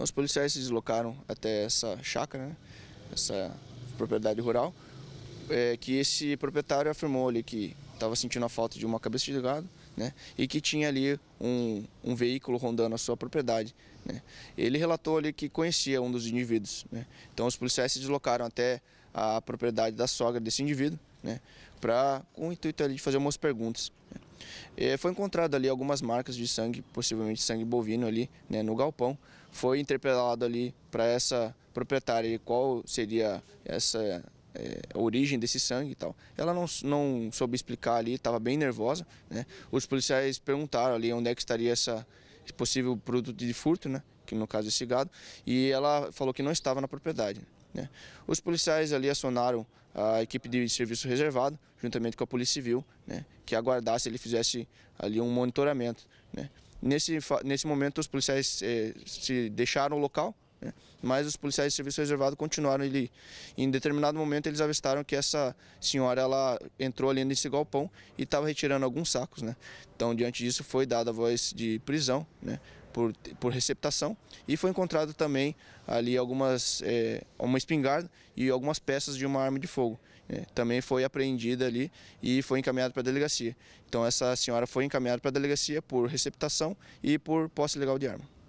Então os policiais se deslocaram até essa chácara, né? essa propriedade rural, é, que esse proprietário afirmou ali que estava sentindo a falta de uma cabeça de gado né? e que tinha ali um, um veículo rondando a sua propriedade. Né? Ele relatou ali que conhecia um dos indivíduos. Né? Então os policiais se deslocaram até a propriedade da sogra desse indivíduo né? para com o intuito ali de fazer umas perguntas. Né? É, foi encontrado ali algumas marcas de sangue, possivelmente sangue bovino ali, né, no galpão. Foi interpelado ali para essa proprietária qual seria essa é, origem desse sangue e tal. Ela não, não soube explicar ali, estava bem nervosa. Né? Os policiais perguntaram ali onde é que estaria essa, possível produto de furto, né? que no caso esse é gado, e ela falou que não estava na propriedade. Né? Os policiais ali acionaram a equipe de serviço reservado, juntamente com a Polícia Civil, né? que aguardasse ele fizesse ali um monitoramento. Né? Nesse, nesse momento, os policiais eh, se deixaram o local, mas os policiais de serviço reservado continuaram ali. Em determinado momento eles avistaram que essa senhora ela entrou ali nesse galpão e estava retirando alguns sacos. Né? Então diante disso foi dada a voz de prisão né? por, por receptação e foi encontrado também ali algumas é, uma espingarda e algumas peças de uma arma de fogo. Né? também foi apreendida ali e foi encaminhada para a delegacia. Então essa senhora foi encaminhada para a delegacia por receptação e por posse legal de arma.